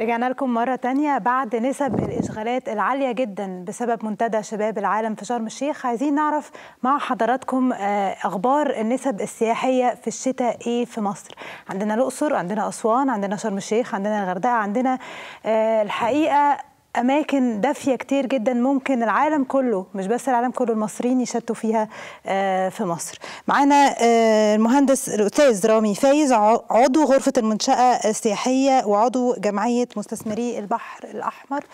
رجعنا لكم مرة تانية بعد نسب الإشغالات العالية جدا بسبب منتدى شباب العالم في شرم الشيخ عايزين نعرف مع حضراتكم آه، أخبار النسب السياحية في الشتاء إيه في مصر عندنا الأقصر عندنا أسوان عندنا شرم الشيخ عندنا الغردقة عندنا آه، الحقيقة اماكن دافيه كتير جدا ممكن العالم كله مش بس العالم كله المصريين يشتوا فيها آه، في مصر معانا آه، المهندس الاستاذ رامي فايز عضو غرفه المنشاه السياحيه وعضو جمعيه مستثمري البحر الاحمر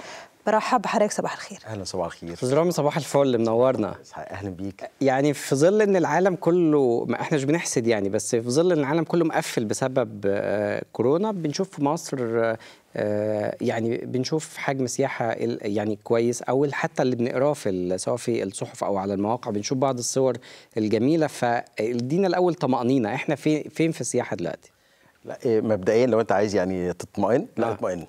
برحب بحضرتك صباح الخير اهلا صباح الخير استاذ رامي صباح الفل منورنا اهلا بيك يعني في ظل ان العالم كله ما مش بنحسد يعني بس في ظل ان العالم كله مقفل بسبب آه، كورونا بنشوف في مصر آه، يعني بنشوف حجم سياحه يعني كويس او حتى اللي بنقراه في سواء في الصحف او على المواقع بنشوف بعض الصور الجميله فادينا الاول طمانينه احنا فين فين في السياحه دلوقتي؟ لا إيه، مبدئيا لو انت عايز يعني تطمئن لا آه. اطمئن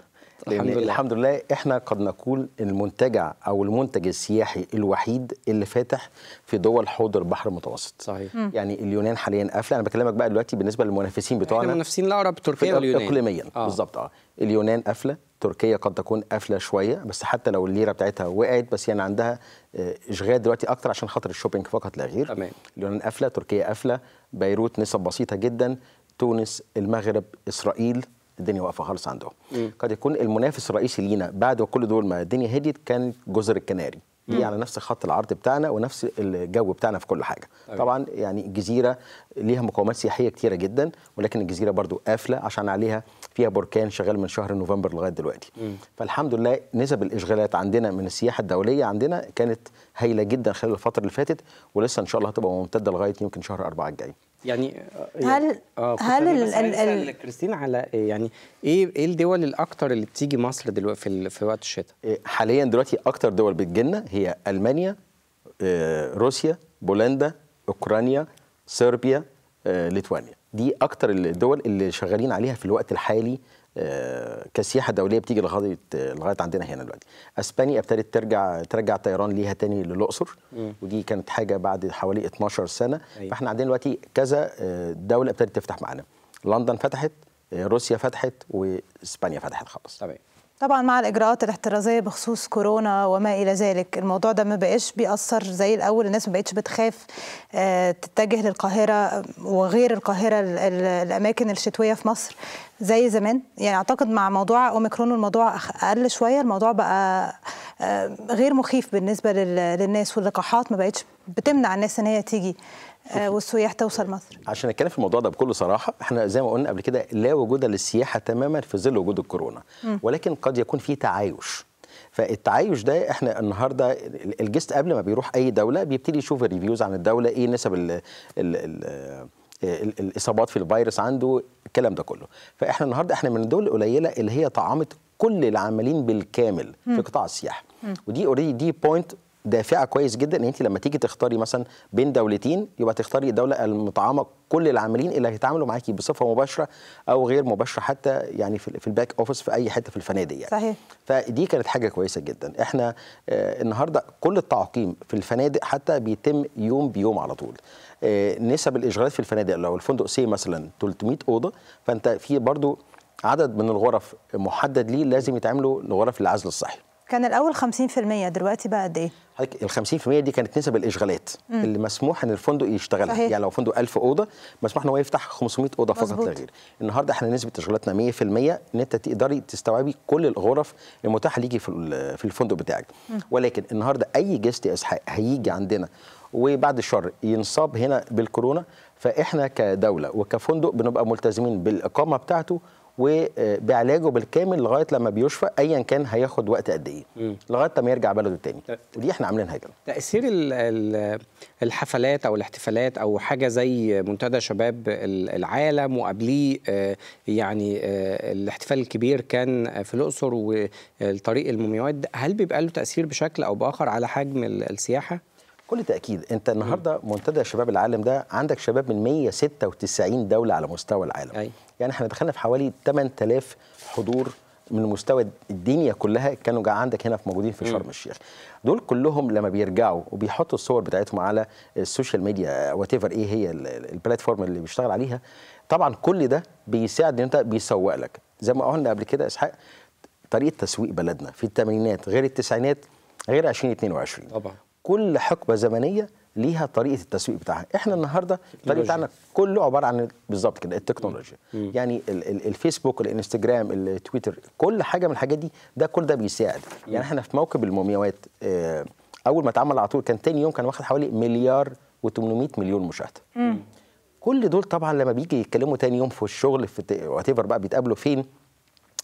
الحمد يعني لله. الحمد لله احنا قد نقول المنتجع او المنتج السياحي الوحيد اللي فاتح في دول حوض البحر المتوسط صحيح م. يعني اليونان حاليا قافله انا بكلمك بقى دلوقتي بالنسبه للمنافسين بتوعنا احنا المنافسين الاقرب تركيا واليونان اقليميا آه. بالظبط اه اليونان قافله تركيا قد تكون قافله شويه بس حتى لو الليره بتاعتها وقعت بس يعني عندها آه، اشغال دلوقتي اكتر عشان خاطر الشوبينج فقط لا غير تمام اليونان قافله تركيا قافله بيروت نسب بسيطه جدا تونس المغرب اسرائيل الدنيا واقفه خالص عندهم مم. قد يكون المنافس الرئيسي لينا بعد كل دول ما الدنيا هديت كان جزر الكناري دي على نفس خط العرض بتاعنا ونفس الجو بتاعنا في كل حاجه أيوة. طبعا يعني الجزيره ليها مقومات سياحيه كتيره جدا ولكن الجزيره برضو قافله عشان عليها فيها بركان شغال من شهر نوفمبر لغايه دلوقتي مم. فالحمد لله نسب الاشغالات عندنا من السياحه الدوليه عندنا كانت هايله جدا خلال الفتره اللي فاتت ولسه ان شاء الله هتبقى ممتده لغايه يمكن شهر أربعة الجاي يعني آه، هل آه, آه، هل ال ال ال كريستين على إيه؟ يعني ايه ايه الدول الاكثر اللي بتيجي مصر دلوقتي في, في وقت الشتاء؟ إيه، حاليا دلوقتي اكثر دول بتجيلنا هي المانيا آه، روسيا بولندا اوكرانيا صربيا ليتوانيا دي اكتر الدول اللي شغالين عليها في الوقت الحالي آه، كسياحه دوليه بتيجي لغايه لغايه عندنا هنا دلوقتي اسبانيا ابتدت ترجع ترجع طيران ليها تاني للاقصر ودي كانت حاجه بعد حوالي 12 سنه أيوة. فاحنا عندنا دلوقتي كذا آه، دوله ابتدت تفتح معانا لندن فتحت آه، روسيا فتحت واسبانيا فتحت خلاص تمام طبعا مع الاجراءات الاحترازيه بخصوص كورونا وما الى ذلك الموضوع ده ما بقاش بيأثر زي الاول الناس ما بقتش بتخاف آه، تتجه للقاهره وغير القاهره الاماكن الشتويه في مصر زي زمان يعني اعتقد مع موضوع اوميكرون الموضوع اقل شويه الموضوع بقى آه، غير مخيف بالنسبه للناس واللقاحات ما بقتش بتمنع الناس ان هي تيجي آه، والسياح توصل مصر عشان نتكلم في الموضوع ده بكل صراحه احنا زي ما قلنا قبل كده لا وجود للسياحه تماما في ظل وجود الكورونا ولكن قد يكون في تعايش فالتعايش ده احنا النهارده الجست قبل ما بيروح اي دوله بيبتدي يشوف الريفيوز عن الدوله ايه نسب الـ الـ الـ الاصابات في الفيروس عنده الكلام ده كله فاحنا النهارده احنا من الدول القليله اللي هي طعمت كل العاملين بالكامل م. في قطاع السياحه ودي اوريدي دي بوينت دافعه كويس جدا ان انت لما تيجي تختاري مثلا بين دولتين يبقى تختاري الدوله المطعمه كل العاملين اللي هيتعاملوا معاكي بصفه مباشره او غير مباشره حتى يعني في الباك اوفيس في اي حته في الفنادق يعني. صحيح. فدي كانت حاجه كويسه جدا احنا آه، النهارده كل التعقيم في الفنادق حتى بيتم يوم بيوم على طول آه، نسب الاشغالات في الفنادق لو الفندق سي مثلا 300 اوضه فانت في برضو عدد من الغرف محدد ليه لازم يتعملوا لغرف العزل الصحي كان الاول 50% دلوقتي بقى قد ايه؟ حضرتك ال 50% دي كانت نسب الاشغالات مم. اللي مسموح ان الفندق يشتغلها صحيح. يعني لو فندق 1000 اوضه مسموح ان هو يفتح 500 اوضه فقط لا غير النهارده احنا نسبه اشغالاتنا 100% ان انت تقدري تستوعبي كل الغرف المتاحه ليكي في في الفندق بتاعك مم. ولكن النهارده اي جيست اسحاق هيجي عندنا وبعد الشر ينصاب هنا بالكورونا فاحنا كدوله وكفندق بنبقى ملتزمين بالاقامه بتاعته وبعلاجه بالكامل لغايه لما بيشفى ايا كان هياخد وقت قد ايه لغايه لما يرجع بلده تاني أه. ودي احنا عاملينها كده تاثير الحفلات او الاحتفالات او حاجه زي منتدى شباب العالم وقبليه آه، يعني آه، الاحتفال الكبير كان في الاقصر والطريق المومياوات هل بيبقى له تاثير بشكل او باخر على حجم السياحه بكل تاكيد انت النهارده منتدى شباب العالم ده عندك شباب من 196 دوله على مستوى العالم أي. يعني احنا دخلنا في حوالي 8000 حضور من مستوى الدنيا كلها كانوا جا عندك هنا في موجودين في شرم الشيخ دول كلهم لما بيرجعوا وبيحطوا الصور بتاعتهم على السوشيال ميديا وات ايه هي البلاتفورم اللي بيشتغل عليها طبعا كل ده بيساعد ان انت بيسوق لك زي ما قلنا قبل كده اسحاق طريقه تسويق بلدنا في الثمانينات غير التسعينات غير 2022 طبعا كل حقبه زمنيه ليها طريقه التسويق بتاعها احنا النهارده الطريق بتاعنا كله عباره عن بالظبط كده التكنولوجيا مم. يعني ال ال الفيسبوك الانستجرام التويتر كل حاجه من الحاجات دي ده كل ده بيساعد مم. يعني احنا في موكب المومياوات اه اول ما اتعمل على طول كان تاني يوم كان واخد حوالي مليار و800 مليون مشاهده مم. كل دول طبعا لما بيجي يتكلموا تاني يوم في الشغل في وات بقى بيتقابلوا فين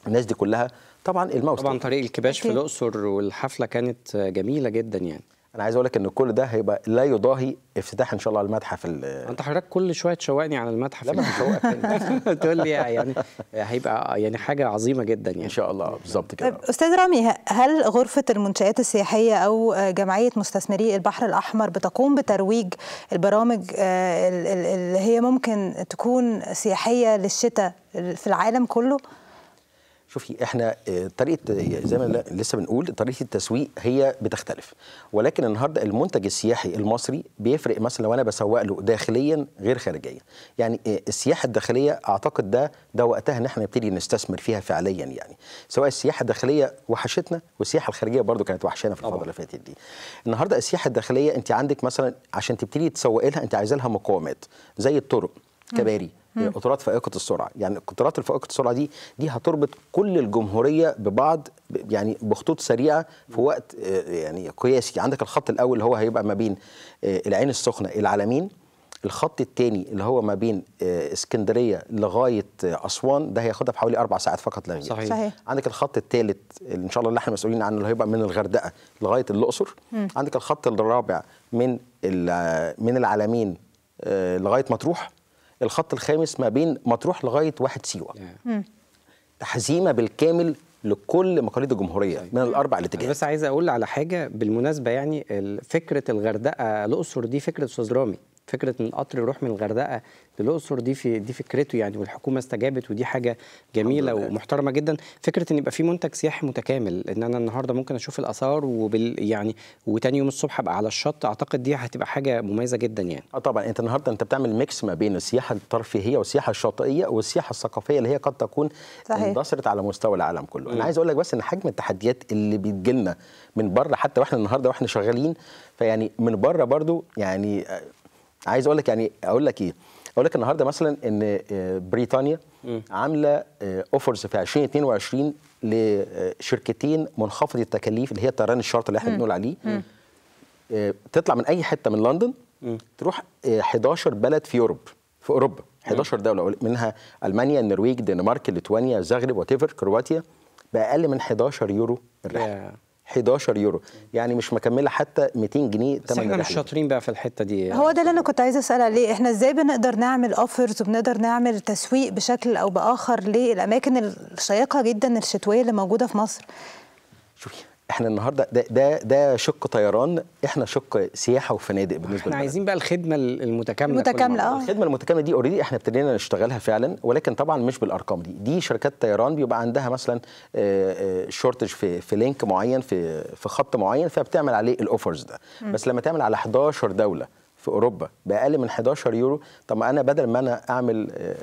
الناس دي كلها طبعا الموسم طبعا طريق الكباش في الاقصر والحفله كانت جميله جدا يعني انا عايز اقول لك ان كل ده هيبقى لا يضاهي افتتاح ان شاء الله المتحف انت حضرتك كل شويه تشوقني على المتحف لا بشوقك تقول لي يعني هيبقى يعني حاجه عظيمه جدا يعني ان شاء الله بالظبط كده طيب، استاذ رامي هل غرفه المنشات السياحيه او جمعيه مستثمري البحر الاحمر بتقوم بترويج البرامج آه، اللي هي ممكن تكون سياحيه للشتاء في العالم كله شوفي احنا آه، طريقه آه، زي ما لسه بنقول طريقه التسويق هي بتختلف ولكن النهارده المنتج السياحي المصري بيفرق مثلا لو انا بسوق له داخليا غير خارجيا يعني آه، السياحه الداخليه اعتقد ده ده وقتها ان احنا نبتدي نستثمر فيها فعليا يعني سواء السياحه الداخليه وحشتنا والسياحه الخارجيه برضو كانت وحشانا في الفتره اللي فاتت دي النهارده السياحه الداخليه انت عندك مثلا عشان تبتدي تسوق لها انت عايزه لها مقومات زي الطرق كباري قطارات فائقه السرعه يعني القطارات الفائقه السرعه دي دي هتربط كل الجمهوريه ببعض يعني بخطوط سريعه في وقت آه، يعني قياسي عندك الخط الاول اللي هو هيبقى ما بين آه، العين السخنه العالمين الخط الثاني اللي هو ما بين آه، اسكندريه لغايه اسوان ده هياخدها بحوالي اربع ساعات فقط لا غير صحيح. صحيح عندك الخط الثالث اللي ان شاء الله اللي احنا مسؤولين عنه اللي هيبقى من الغردقه لغايه الاقصر عندك الخط الرابع من من العالمين لغايه مطروح الخط الخامس ما بين مطروح لغايه واحد سيوه تحزيمه بالكامل لكل مقاليد الجمهوريه طيب. من الاربع الاتجاهات بس عايز اقول على حاجه بالمناسبه يعني فكره الغردقه الاقصر دي فكره استاذ رامي فكره ان القطر يروح من الغردقه للاقصر دي في دي فكرته يعني والحكومه استجابت ودي حاجه جميله ومحترمه جدا فكره ان يبقى في منتج سياحي متكامل ان انا النهارده ممكن اشوف الاثار وبال يعني وتاني يوم الصبح ابقى على الشط اعتقد دي هتبقى حاجه مميزه جدا يعني اه طبعا انت النهارده انت بتعمل ميكس ما بين السياحه الترفيهيه والسياحه الشاطئيه والسياحه الثقافيه اللي هي قد تكون صحيح. اندثرت على مستوى العالم كله م. انا عايز اقول لك بس ان حجم التحديات اللي بتجي من بره حتى واحنا النهارده واحنا شغالين فيعني من بره برضو يعني عايز اقول لك يعني اقول لك ايه اقول لك النهارده مثلا ان آه، بريطانيا عامله اوفرز آه، في 2022 لشركتين منخفضه التكاليف اللي هي الطيران الشارتر اللي احنا بنقول عليه آه، تطلع من اي حته من لندن تروح 11 بلد في اوروبا في اوروبا 11 دوله منها المانيا النرويج الدنمارك ليتوانيا زغرب وتيفر كرواتيا باقل من 11 يورو الرحله 11 يورو يعني مش مكمله حتى 200 جنيه بس احنا مش شاطرين بقى في الحته دي هو ده اللي انا كنت عايزه اسال عليه احنا ازاي بنقدر نعمل اوفرز وبنقدر نعمل تسويق بشكل او باخر للاماكن الشيقه جدا الشتويه اللي موجوده في مصر شوفي احنا النهارده ده ده, ده شق طيران احنا شق سياحه وفنادق بالنسبه احنا عايزين بقى الخدمه المتكامله المتكامله اه الخدمه المتكامله دي اوريدي احنا ابتدينا نشتغلها فعلا ولكن طبعا مش بالارقام دي دي شركات طيران بيبقى عندها مثلا شورتج آه، آه، في في لينك معين في في خط معين فبتعمل عليه الاوفرز ده بس لما تعمل على 11 دوله في اوروبا باقل من 11 يورو طب ما انا بدل ما انا اعمل آه،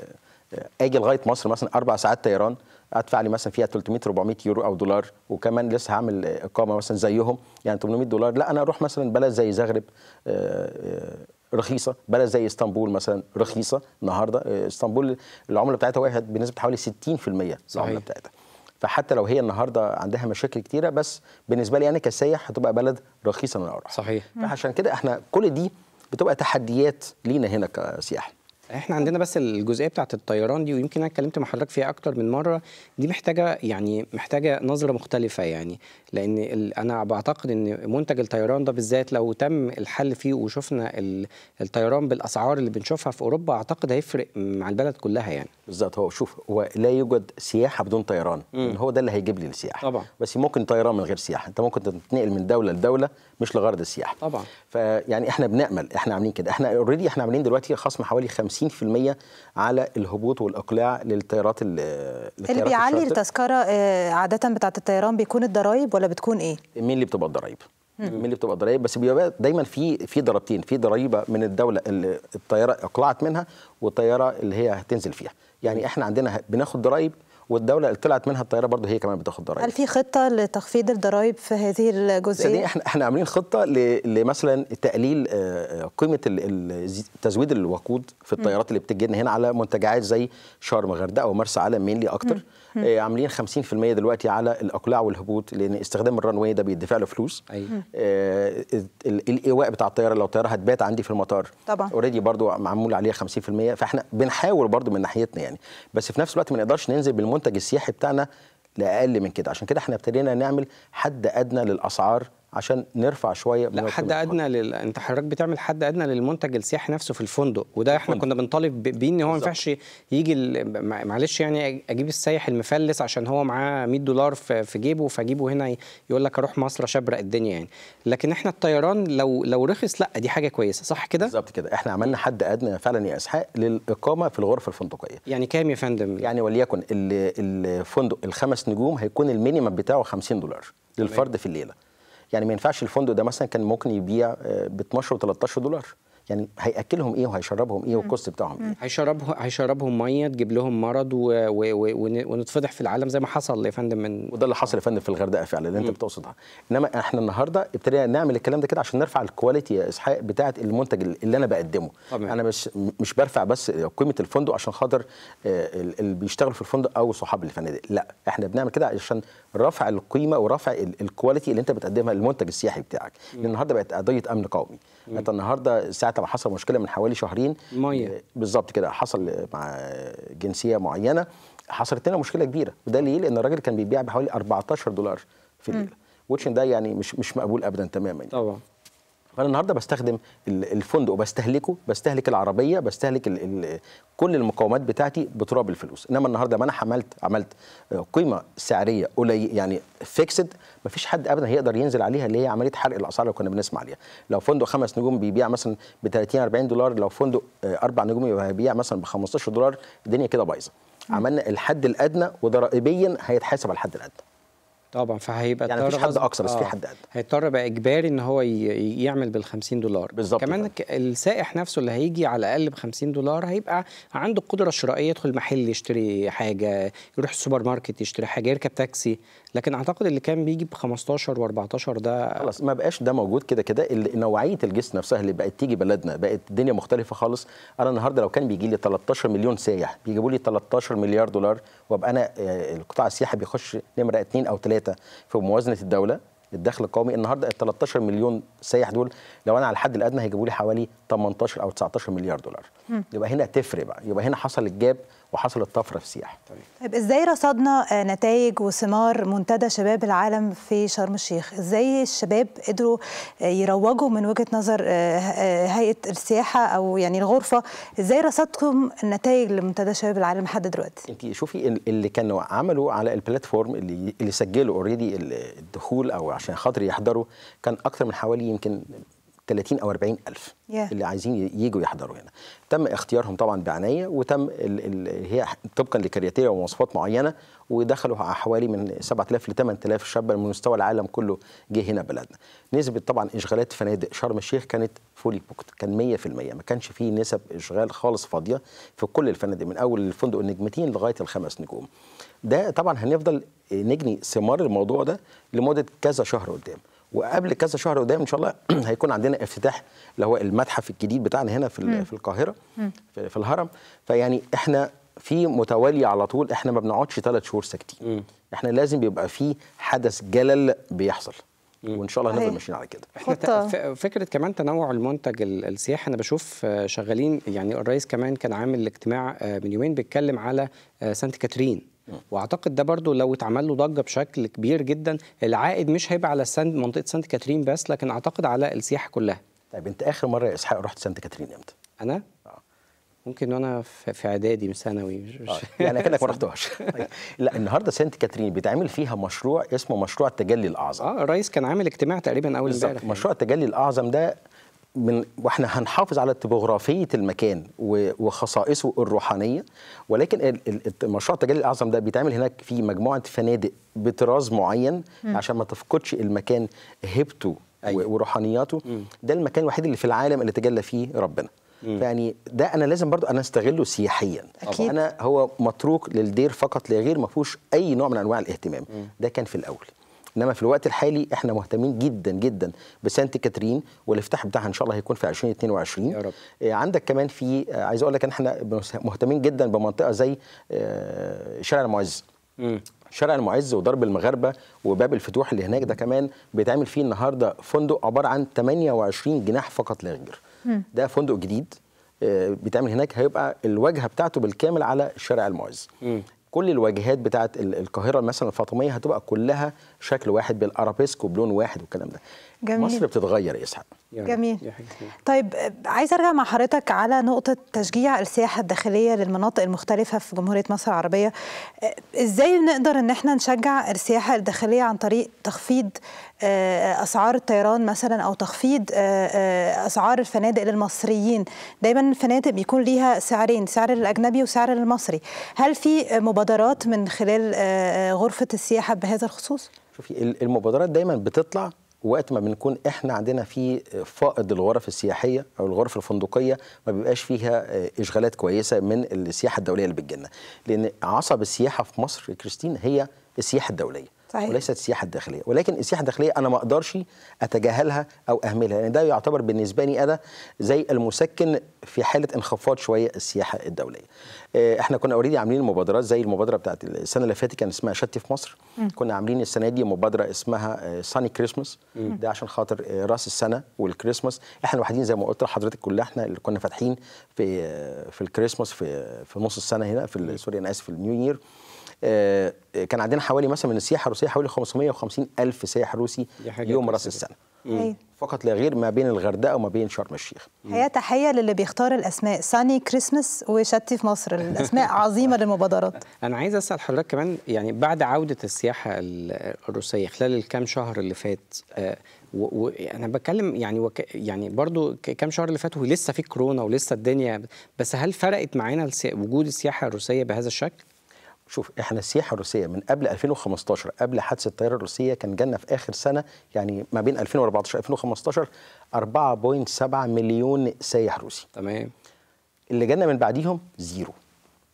اجي لغايه مصر مثلا اربع ساعات طيران ادفع لي مثلا فيها 300 400 يورو او دولار وكمان لسه هعمل اقامه مثلا زيهم يعني 800 دولار لا انا اروح مثلا بلد زي زغرب آه، آه، رخيصه بلد زي اسطنبول مثلا رخيصه النهارده آه، اسطنبول العمله بتاعتها وقعت بنسبه حوالي 60% صحيح. العمله بتاعتها فحتى لو هي النهارده عندها مشاكل كتيره بس بالنسبه لي انا يعني كسايح هتبقى بلد رخيصه من انا اروح صحيح فعشان كده احنا كل دي بتبقى تحديات لينا هنا كسياحه احنا عندنا بس الجزئيه بتاعه الطيران دي ويمكن انا اتكلمت مع حضرتك فيها اكتر من مره دي محتاجه يعني محتاجه نظره مختلفه يعني لان انا بعتقد ان منتج الطيران ده بالذات لو تم الحل فيه وشفنا الطيران بالاسعار اللي بنشوفها في اوروبا اعتقد هيفرق مع البلد كلها يعني بالظبط هو شوف هو لا يوجد سياحه بدون طيران هو ده اللي هيجيب لي السياحه طبعا بس ممكن طيران من غير سياحه انت ممكن تتنقل من دوله لدوله مش لغرض السياحه طبعا فيعني احنا بنامل احنا عاملين كده احنا اوريدي احنا عاملين دلوقتي خصم حوالي 50% على الهبوط والاقلاع للطيارات اللي اللي بيعلي التذكره آه، عاده بتاعت الطيران بيكون الضرايب ولا بتكون ايه مين اللي بتبقى الضرايب مين اللي بتبقى ضرايب بس بيبقى دايما في في ضربتين في ضريبه من الدوله اللي الطياره اقلعت منها والطياره اللي هي هتنزل فيها يعني احنا عندنا بناخد ضرايب والدوله اللي طلعت منها الطياره برضه هي كمان بتاخد ضرائب هل في خطه لتخفيض الضرائب في هذه الجزئيه احنا احنا عاملين خطه لمثلا تقليل آه، آه، قيمه تزويد الوقود في الطيارات اللي بتجي هنا على منتجعات زي شرم غردقه ومرسى علم مينلي اكتر م. آه، عاملين 50% دلوقتي على الاقلاع والهبوط لان استخدام واي ده بيدفع له فلوس أيوة. آه، الايواء بتاع الطياره لو الطياره هتبات عندي في المطار طبعا اوريدي برضو معمول عليها 50% فاحنا بنحاول برضو من ناحيتنا يعني بس في نفس الوقت ما نقدرش ننزل بالمنتج السياحي بتاعنا لاقل من كده عشان كده احنا ابتدينا نعمل حد ادنى للاسعار عشان نرفع شويه لا حد ادنى لل... انت حضرتك بتعمل حد ادنى للمنتج السياحي نفسه في الفندق وده احنا كنا بنطالب بيه ان هو ما ينفعش يجي ال... معلش يعني اجيب السايح المفلس عشان هو معاه 100 دولار في جيبه فاجيبه هنا يقول لك اروح مصر اشبرق الدنيا يعني لكن احنا الطيران لو لو رخص لا دي حاجه كويسه صح كده بالظبط كده احنا عملنا حد ادنى فعلا يا اسحاق للاقامه في الغرف الفندقيه يعني كام يا فندم يعني وليكن الفندق الخمس نجوم هيكون المينيمم بتاعه 50 دولار للفرد في الليله يعني ما ينفعش الفندق ده مثلا كان ممكن يبيع ب 12 و 13 دولار يعني هياكلهم ايه وهيشربهم ايه والكوست بتاعهم ايه هيشربهم هيشربهم ميه تجيب لهم مرض و... و... و... ونتفضح في العالم زي ما حصل يا فندم من وده اللي حصل يا فندم في الغردقه فعلا اللي انت بتقصدها انما احنا النهارده ابتدينا نعمل الكلام ده كده عشان نرفع الكواليتي يا اسحاق بتاعه المنتج اللي انا بقدمه طبعا. انا مش مش برفع بس قيمه الفندق عشان خاطر آه، اللي بيشتغلوا في الفندق او صحاب الفنادق لا احنا بنعمل كده عشان رفع القيمه ورفع الكواليتي اللي انت بتقدمها للمنتج السياحي بتاعك لان النهارده بقت قضيه امن قومي مم. انت النهارده ساعه ما حصل مشكله من حوالي شهرين ميه آه، بالظبط كده حصل مع جنسيه معينه حصلت لنا مشكله كبيره وده ليه لان الراجل كان بيبيع بحوالي 14 دولار في الليله وتش ده يعني مش مش مقبول ابدا تماما طبعا فانا النهارده بستخدم الفندق بستهلكه بستهلك العربيه بستهلك الـ الـ كل المقومات بتاعتي بتراب الفلوس انما النهارده ما انا حملت عملت آه، قيمه سعريه قليل يعني فيكسد ما فيش حد ابدا هيقدر ينزل عليها اللي هي عمليه حرق الاسعار اللي كنا بنسمع عليها لو فندق خمس نجوم بيبيع مثلا ب 30 40 دولار لو فندق آه، اربع نجوم بيبيع مثلا ب 15 دولار الدنيا كده بايظه عملنا الحد الادنى وضرائبيا هيتحاسب على الحد الادنى طبعا فهيبقى يعني مفيش حد اقصى بس آه. في حد ادنى هيضطر بقى اجباري ان هو يعمل بال 50 دولار بالظبط كمان فعلا. السائح نفسه اللي هيجي على الاقل ب 50 دولار هيبقى عنده القدره الشرائيه يدخل محل يشتري حاجه يروح السوبر ماركت يشتري حاجه يركب تاكسي لكن اعتقد اللي كان بيجي ب 15 و14 ده خلاص ما بقاش ده موجود كده كده نوعيه الجسم نفسها اللي بقت تيجي بلدنا بقت الدنيا مختلفه خالص انا النهارده لو كان بيجي لي 13 مليون سايح بيجيبوا لي 13 مليار دولار وابقى انا آه، القطاع السياحي بيخش نمره اثنين او ثلاثه ثلاثه في موازنه الدوله الدخل القومي النهارده ال 13 مليون سايح دول لو انا على الحد الادنى هيجيبوا لي حوالي 18 او 19 مليار دولار يبقى هنا تفرق بقى يبقى هنا حصل الجاب وحصل الطفره في السياحة طيب, طيب، ازاي رصدنا آه، نتائج وثمار منتدى شباب العالم في شرم الشيخ ازاي الشباب قدروا آه، يروجوا من وجهه نظر آه، هيئه السياحه او يعني الغرفه ازاي رصدتم النتائج لمنتدى شباب العالم لحد دلوقتي انت شوفي اللي كانوا عملوا على البلاتفورم اللي اللي سجلوا اوريدي الدخول او عشان خاطر يحضروا كان أكثر من حوالي يمكن 30 او 40 الف yeah. اللي عايزين يجوا يحضروا هنا تم اختيارهم طبعا بعنايه وتم ال ال هي طبقا لكرياتيريا ومواصفات معينه ودخلوا حوالي من 7000 ل 8000 شاب من مستوى العالم كله جه هنا بلدنا نسبه طبعا اشغالات فنادق شرم الشيخ كانت فولي بوكت كان 100% ما كانش فيه نسب اشغال خالص فاضيه في كل الفنادق من اول الفندق النجمتين لغايه الخمس نجوم ده طبعا هنفضل نجني ثمار الموضوع ده لمده كذا شهر قدام وقبل كذا شهر قدام ان شاء الله هيكون عندنا افتتاح اللي هو المتحف الجديد بتاعنا هنا في في القاهره م. في الهرم فيعني احنا في متوالي على طول احنا ما بنقعدش ثلاث شهور ساكتين احنا لازم بيبقى في حدث جلل بيحصل وان شاء الله هنفضل ماشيين على كده احنا فكره كمان تنوع المنتج السياحي انا بشوف آه، شغالين يعني الرئيس كمان كان عامل اجتماع آه، من يومين بيتكلم على آه، سانت كاترين واعتقد ده برضو لو اتعمل له ضجه بشكل كبير جدا العائد مش هيبقى على سانت منطقه سانت كاترين بس لكن اعتقد على السياحه كلها طيب انت اخر مره يا اسحاق رحت سانت كاترين امتى انا آه. ممكن وانا في اعدادي من ثانوي آه. يعني كانك ما رحتهاش طيب، لا النهارده سانت كاترين بيتعمل فيها مشروع اسمه مشروع التجلي الاعظم اه الرئيس كان عامل اجتماع تقريبا اول امبارح مشروع التجلي الاعظم ده من واحنا هنحافظ على توبوغرافيه المكان وخصائصه الروحانيه ولكن مشروع التجلي الاعظم ده بيتعمل هناك في مجموعه فنادق بطراز معين م. عشان ما تفقدش المكان هيبته أيوة. وروحانياته م. ده المكان الوحيد اللي في العالم اللي تجلى فيه ربنا مم. يعني ده انا لازم برضو انا استغله سياحيا أكيد. انا هو متروك للدير فقط لغير ما فيهوش اي نوع من انواع الاهتمام مم. ده كان في الاول انما في الوقت الحالي احنا مهتمين جدا جدا بسانت كاترين والافتتاح بتاعها ان شاء الله هيكون في 2022 يا رب. آه، عندك كمان في آه، عايز اقول لك ان احنا مهتمين جدا بمنطقه زي آه، شارع المعز شارع المعز ودرب المغاربه وباب الفتوح اللي هناك ده كمان بيتعمل فيه النهارده فندق عباره عن 28 جناح فقط لا غير ده فندق جديد بيتعمل هناك هيبقى الواجهه بتاعته بالكامل على شارع المعز كل الواجهات بتاعت القاهره مثلا الفاطميه هتبقى كلها شكل واحد بالارابيسك وبلون واحد والكلام ده جميل. مصر بتتغير يا اسحاق يعني جميل طيب عايز ارجع مع حضرتك على نقطه تشجيع السياحه الداخليه للمناطق المختلفه في جمهوريه مصر العربيه آه، ازاي نقدر ان احنا نشجع السياحه الداخليه عن طريق تخفيض آه، اسعار الطيران مثلا او تخفيض آه، اسعار الفنادق للمصريين دايما الفنادق بيكون ليها سعرين سعر للاجنبي وسعر للمصري هل في مبادرات من خلال غرفه السياحه بهذا الخصوص شوفي المبادرات دايما بتطلع وقت ما بنكون احنا عندنا في فائض الغرف السياحيه او الغرف الفندقيه ما بيبقاش فيها آه، اشغالات كويسه من السياحه الدوليه اللي بتجي لان عصب السياحه في مصر كريستين هي السياحه الدوليه صحيح. وليست السياحه الداخليه ولكن السياحه الداخليه انا ما اقدرش اتجاهلها او اهملها لان يعني ده يعتبر بالنسبه لي انا زي المسكن في حاله انخفاض شويه السياحه الدوليه آه، احنا كنا اوريدي عاملين مبادرات زي المبادره بتاعت السنه اللي فاتت كان اسمها شتي في مصر م. كنا عاملين السنه دي مبادره اسمها ساني آه، كريسماس ده عشان خاطر آه، راس السنه والكريسماس احنا الوحيدين زي ما قلت لحضرتك كلها احنا اللي كنا فاتحين في في الكريسماس في في نص السنه هنا في سوري انا اسف في النيو يير آه، كان عندنا حوالي مثلا من السياحه الروسيه حوالي 550 الف سائح روسي يوم راس السنه فقط لا غير ما بين الغردقه وما بين شرم الشيخ هي تحيه للي بيختار الاسماء ساني كريسمس وشتي في مصر الاسماء عظيمه للمبادرات انا عايز اسال حضرتك كمان يعني بعد عوده السياحه الروسيه خلال الكام شهر اللي فات آه، وانا بتكلم يعني وك يعني برضو كام شهر اللي فاتوا لسه في كورونا ولسه الدنيا بس هل فرقت معانا وجود السياحه الروسيه بهذا الشكل؟ شوف احنا السياحه الروسيه من قبل 2015 قبل حادث الطياره الروسيه كان جالنا في اخر سنه يعني ما بين 2014 2015 4.7 مليون سايح روسي تمام اللي جالنا من بعديهم زيرو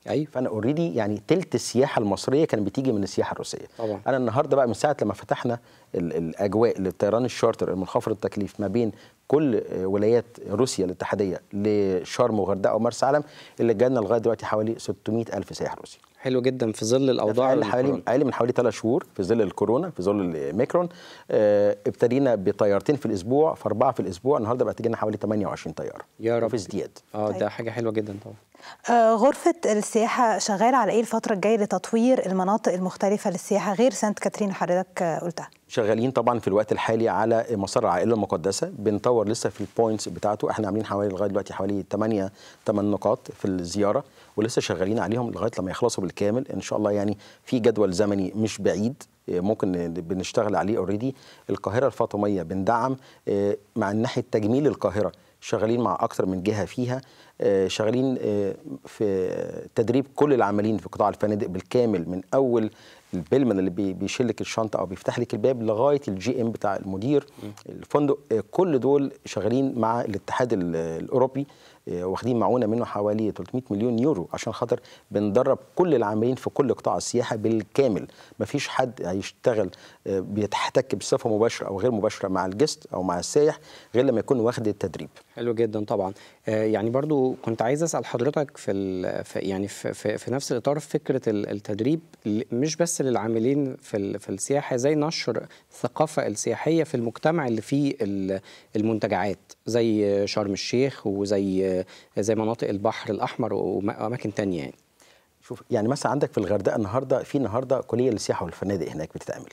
ايوه فانا اوريدي يعني تلت السياحه المصريه كانت بتيجي من السياحه الروسيه طبعا. انا النهارده بقى من ساعه لما فتحنا الاجواء للطيران الشارتر المنخفض التكليف ما بين كل ولايات روسيا الاتحاديه لشرم وغردقه ومرسى علم اللي جالنا لغايه دلوقتي حوالي 600 الف سائح روسي حلو جدا في ظل الاوضاع اللي حوالي اقل من حوالي ثلاث شهور في ظل الكورونا في ظل الميكرون آه ابتدينا بطيارتين في الاسبوع في اربعه في الاسبوع النهارده بقى لنا حوالي 28 طياره يا رب في ازدياد اه ده طيب. حاجه حلوه جدا طبعا آه، غرفه السياحه شغاله على ايه الفتره الجايه لتطوير المناطق المختلفه للسياحه غير سانت كاترين حضرتك قلتها شغالين طبعا في الوقت الحالي على مسار العائله المقدسه بنطور لسه في البوينتس بتاعته احنا عاملين حوالي لغايه دلوقتي حوالي 8 8 نقاط في الزياره ولسه شغالين عليهم لغايه لما يخلصوا بالكامل ان شاء الله يعني في جدول زمني مش بعيد آه، ممكن بنشتغل عليه اوريدي القاهره الفاطميه بندعم آه، مع ناحيه تجميل القاهره شغالين مع اكثر من جهه فيها آه، شغالين آه، في تدريب كل العاملين في قطاع الفنادق بالكامل من اول البلمن اللي بيشيل لك الشنطه او بيفتح لك الباب لغايه الجي ام بتاع المدير الفندق آه، كل دول شغالين مع الاتحاد الاوروبي واخدين معونه منه حوالي 300 مليون يورو عشان خاطر بندرب كل العاملين في كل قطاع السياحه بالكامل مفيش حد هيشتغل بيتحتك بصفه مباشره او غير مباشره مع الجست او مع السايح غير لما يكون واخد التدريب حلو جدا طبعا آه، يعني برضو كنت عايز اسال حضرتك في يعني في, في, نفس الاطار فكره التدريب مش بس للعاملين في في السياحه زي نشر الثقافه السياحيه في المجتمع اللي فيه المنتجعات زي شرم الشيخ وزي زي مناطق البحر الاحمر واماكن تانية يعني شوف يعني مثلا عندك في الغردقه النهارده في النهارده كليه للسياحه والفنادق هناك بتتعمل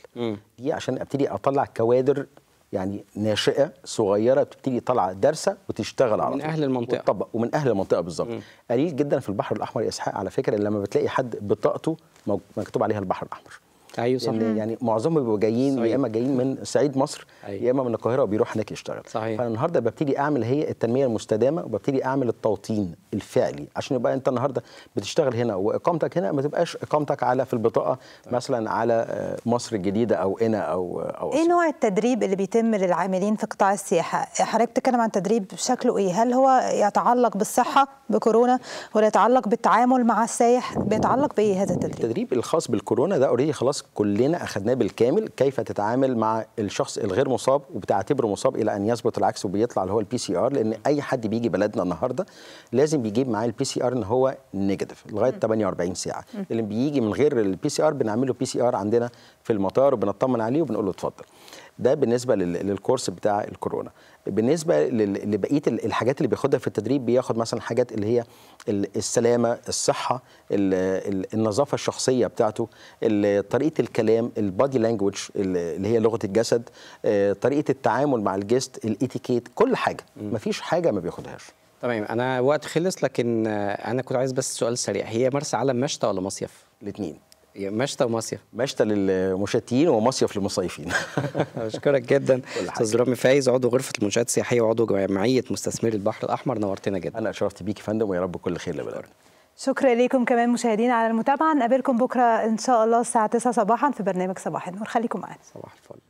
دي عشان ابتدي اطلع كوادر يعني ناشئه صغيره بتبتدي طالعه دارسه وتشتغل على من طول. اهل المنطقه وتطبق ومن اهل المنطقه بالظبط قليل جدا في البحر الاحمر يا اسحاق على فكره لما بتلاقي حد بطاقته مكتوب عليها البحر الاحمر ايوه صح يعني معظمهم بيبقوا جايين يا اما جايين من صعيد مصر أيوة. يا اما من القاهره وبيروح هناك يشتغل صحيح فانا النهارده ببتدي اعمل هي التنميه المستدامه وببتدي اعمل التوطين الفعلي عشان يبقى انت النهارده بتشتغل هنا واقامتك هنا ما تبقاش اقامتك على في البطاقه طيب. مثلا على آه، مصر الجديده او هنا او آه، او ايه نوع التدريب اللي بيتم للعاملين في قطاع السياحه حضرتك بتتكلم عن تدريب شكله ايه هل هو يتعلق بالصحه بكورونا ولا يتعلق بالتعامل مع السائح بيتعلق بايه هذا التدريب التدريب الخاص بالكورونا ده اوريدي خلاص كلنا اخذناه بالكامل كيف تتعامل مع الشخص الغير مصاب وبتعتبره مصاب الى ان يثبت العكس وبيطلع اللي هو البي سي ار لان اي حد بيجي بلدنا النهارده لازم بيجيب معاه البي سي ار ان هو نيجاتيف لغايه 48 ساعه اللي بيجي من غير البي سي ار بنعمله بي سي ار عندنا في المطار وبنطمن عليه وبنقول له اتفضل ده بالنسبه للكورس بتاع الكورونا بالنسبه لبقيه الحاجات اللي بياخدها في التدريب بياخد مثلا حاجات اللي هي السلامه الصحه النظافه الشخصيه بتاعته طريقه الكلام البادي لانجوج اللي هي لغه الجسد آه، طريقه التعامل مع الجست الاتيكيت كل حاجه مفيش حاجه ما بياخدهاش تمام انا وقت خلص لكن انا كنت عايز بس سؤال سريع هي مرسى علم مشتى ولا مصيف الاثنين مشتى ومصيف مشتى للمشتيين ومصيف للمصيفين اشكرك جدا استاذ رامي فايز عضو غرفه المنشات السياحيه وعضو جمعيه مستثمري البحر الاحمر نورتنا جدا انا شرفت بيك يا فندم ويا رب كل خير لبلدنا شكرا لكم كمان مشاهدينا على المتابعه نقابلكم بكره ان شاء الله الساعه 9 صباحا في برنامج صباح النور خليكم معانا صباح الفل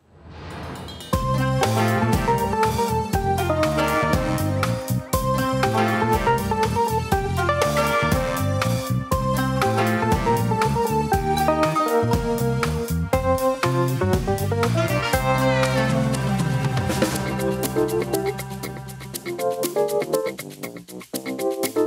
Thank you.